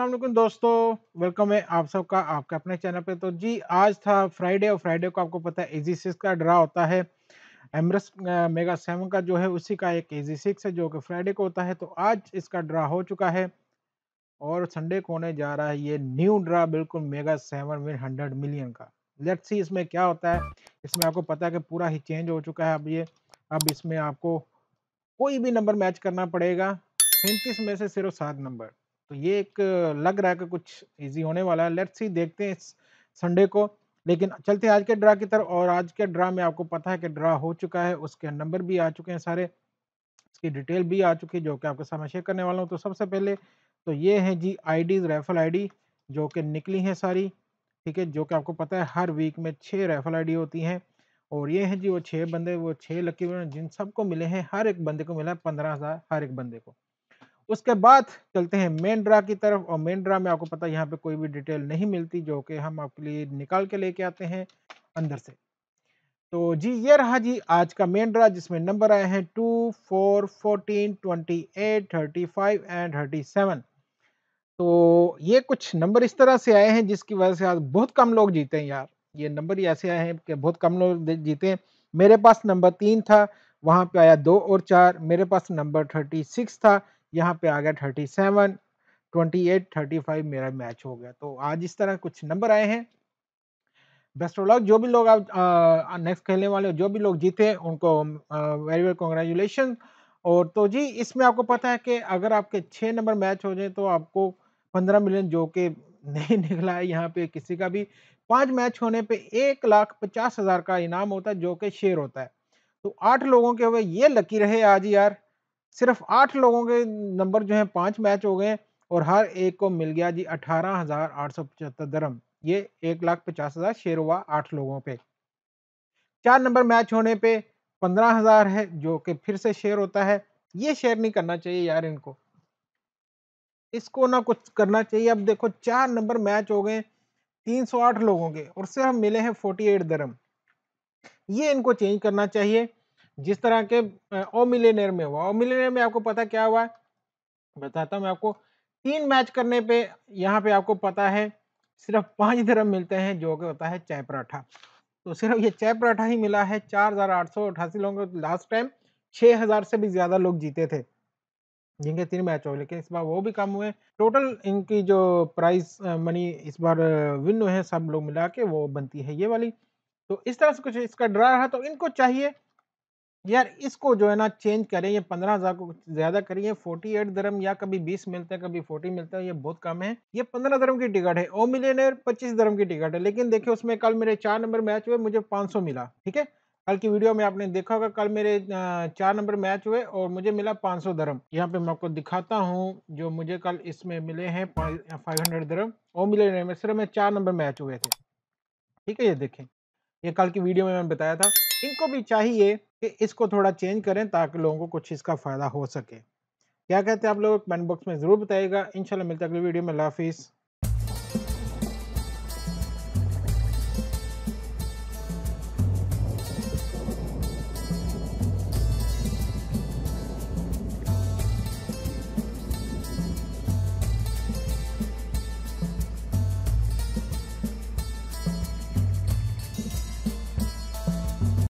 असलम दोस्तों वेलकम है आप सबका आपके अपने चैनल पे तो जी आज था फ्राइडे और फ्राइडे को आपको पता है एजी सिक्स का ड्रा होता है एमरस मेगा सेवन का जो है उसी का एक एजी सिक्स है जो कि फ्राइडे को होता है तो आज इसका ड्रा हो चुका है और संडे को होने जा रहा है ये न्यू ड्रा बिल्कुल mega seven win hundred million का लेट्स सी इसमें क्या होता है इसमें आपको पता है कि पूरा ही चेंज हो चुका है अब ये अब इसमें आपको कोई भी नंबर मैच करना पड़ेगा सैंतीस में से सिर्फ सात नंबर तो ये एक लग रहा है कि कुछ इजी होने वाला है लेट्स ही देखते हैं इस संडे को लेकिन चलते हैं आज के ड्रा की तरफ और आज के ड्रा में आपको पता है कि ड्रा हो चुका है उसके नंबर भी आ चुके हैं सारे इसकी डिटेल भी आ चुकी है जो कि आपके सामने शेयर करने वाला हूँ तो सबसे पहले तो ये है जी आईडीज रेफल आईडी जो कि निकली हैं सारी ठीक है जो कि आपको पता है हर वीक में छः रेफल आई होती हैं और ये हैं जी वो छः बंदे वो छः लकी जिन सबको मिले हैं हर एक बंदे को मिला है पंद्रह हज़ार हर एक बंदे को उसके बाद चलते हैं मेन ड्रा की तरफ और मेन ड्रा में आपको पता है यहाँ पे कोई भी डिटेल नहीं मिलती जो कि हम आपके लिए निकाल के लेके आते हैं अंदर से तो जी ये रहा जी आज का मेन ड्रा जिसमें नंबर आए हैं two four fourteen twenty eight thirty five and thirty seven तो ये कुछ नंबर इस तरह से आए हैं जिसकी वजह से आज बहुत कम लोग जीते हैं यार ये नंबर ही ऐसे आए हैं कि बहुत कम लोग जीते हैं मेरे पास नंबर तीन था वहाँ पे आया दो और चार मेरे पास नंबर थर्टी सिक्स था यहाँ पे आ गया thirty seven twenty eight thirty five मेरा मैच हो गया तो आज इस तरह कुछ नंबर आए हैं बेस्ट ऑफ लक जो भी लोग आप नेक्स्ट खेलने वाले जो भी लोग जीते उनको वेरी वेल कॉन्ग्रेचुलेशन और तो जी इसमें आपको पता है कि अगर आपके छः नंबर मैच हो जाए तो आपको पंद्रह मिलियन जो के नहीं निकला है यहाँ पे किसी का भी पांच मैच होने पे एक लाख पचास हज़ार का इनाम होता है जो के शेयर होता है तो आठ लोगों के हुए ये लकी रहे आज यार सिर्फ आठ लोगों के नंबर जो है पांच मैच हो गए और हर एक को मिल गया जी अठारह हज़ार आठ सौ पचहत्तर दरम ये एक लाख पचास हज़ार शेयर हुआ आठ लोगों पे चार नंबर मैच होने पे पंद्रह हज़ार है जो कि फिर से शेयर होता है ये शेयर नहीं करना चाहिए यार इनको इसको ना कुछ करना चाहिए अब देखो चार नंबर मैच हो गए तीन सौ आठ लोगों के और सिर्फ मिले हैं फोर्टी एट दरम ये इनको चेंज करना चाहिए जिस तरह के ओमिलेनियर में हुआ ओमिलेनियर में आपको पता क्या हुआ बताता हूँ मैं आपको तीन मैच करने पे यहाँ पे आपको पता है सिर्फ पांच धर्म मिलते हैं जो कि होता है चाय पराठा तो सिर्फ ये चाय पराठा ही मिला है चार हजार आठ सौ अठासी लोगों को लास्ट टाइम छः हजार से भी ज़्यादा लोग जीते थे जिनके तीन मैच हुए लेकिन इस बार वो भी कम हुए टोटल इनकी जो प्राइस मनी इस बार विन हुए हैं सब लोग मिला के वो बनती है ये वाली तो इस तरह से कुछ इसका ड्रा रहा तो इनको चाहिए यार इसको जो है ना चेंज करें ये पंद्रह हज़ार को ज़्यादा करिए फोर्टी एट धर्म या कभी बीस मिलते हैं कभी फोर्टी मिलते हैं ये बहुत कम है ये पंद्रह धर्म की टिकट है ओ मिलियनर पच्चीस धर्म की टिकट है लेकिन देखिए उसमें कल मेरे चार नंबर मैच हुए मुझे पांच सौ मिला ठीक है कल की वीडियो में आपने देखा होगा कल मेरे चार नंबर मैच हुए और मुझे मिला 500 सौ धर्म यहाँ पे मैं आपको दिखाता हूँ जो मुझे कल इसमें मिले हैं 500 हंड्रेड धर्म ओ मिले सिर्फ में चार नंबर मैच हुए थे ठीक है ये देखें ये कल की वीडियो में मैंने बताया था इनको भी चाहिए कि इसको थोड़ा चेंज करें ताकि लोगों को कुछ इसका फ़ायदा हो सके क्या कहते हैं आप लोग कमेंट बॉक्स में ज़रूर बताइएगा इंशाल्लाह मिलते अगली वीडियो में लाफिज़